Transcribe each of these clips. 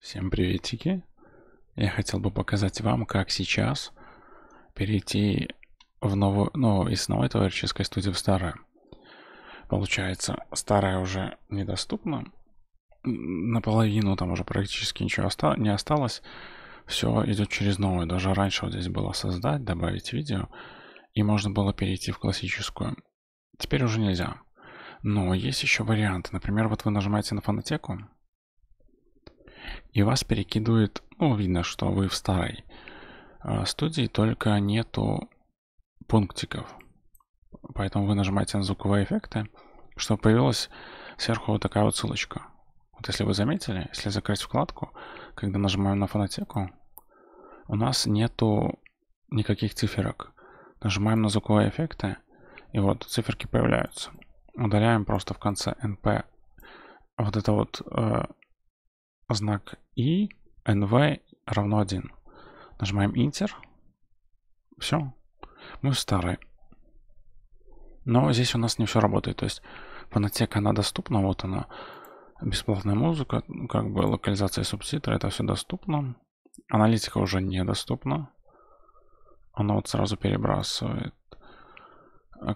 Всем приветики! Я хотел бы показать вам, как сейчас перейти в новую, ну, из новой творческой студии в старое. Получается, старая уже недоступна. Наполовину там уже практически ничего оста не осталось. Все идет через новую. Даже раньше вот здесь было создать, добавить видео. И можно было перейти в классическую. Теперь уже нельзя. Но есть еще вариант. Например, вот вы нажимаете на фонотеку и вас перекидывает, ну, видно, что вы в старой э, студии, только нету пунктиков. Поэтому вы нажимаете на звуковые эффекты, чтобы появилась сверху вот такая вот ссылочка. Вот если вы заметили, если закрыть вкладку, когда нажимаем на фонотеку, у нас нету никаких циферок. Нажимаем на звуковые эффекты, и вот циферки появляются. Удаляем просто в конце NP вот это вот э, знак и nv равно 1. Нажимаем Enter. Все. Мы старые. Но здесь у нас не все работает. То есть фонотека, она доступна. Вот она. Бесплатная музыка, ну, как бы локализация субтитра, Это все доступно. Аналитика уже недоступна. Она вот сразу перебрасывает.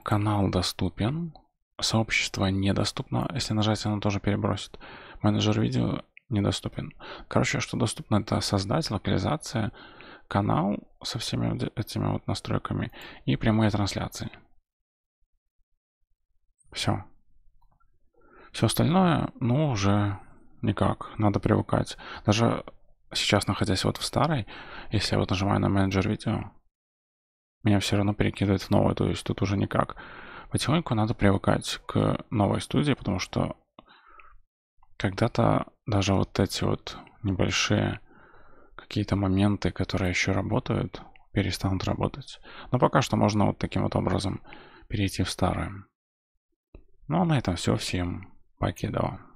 Канал доступен. Сообщество недоступно. Если нажать, оно тоже перебросит. Менеджер видео недоступен. Короче, что доступно, это создать, локализация, канал со всеми этими вот настройками и прямые трансляции. Все. Все остальное, ну, уже никак. Надо привыкать. Даже сейчас, находясь вот в старой, если я вот нажимаю на менеджер видео, меня все равно перекидывает в новую, то есть тут уже никак. Потихоньку надо привыкать к новой студии, потому что когда-то даже вот эти вот небольшие какие-то моменты, которые еще работают, перестанут работать. Но пока что можно вот таким вот образом перейти в старое. Ну а на этом все. Всем покидало.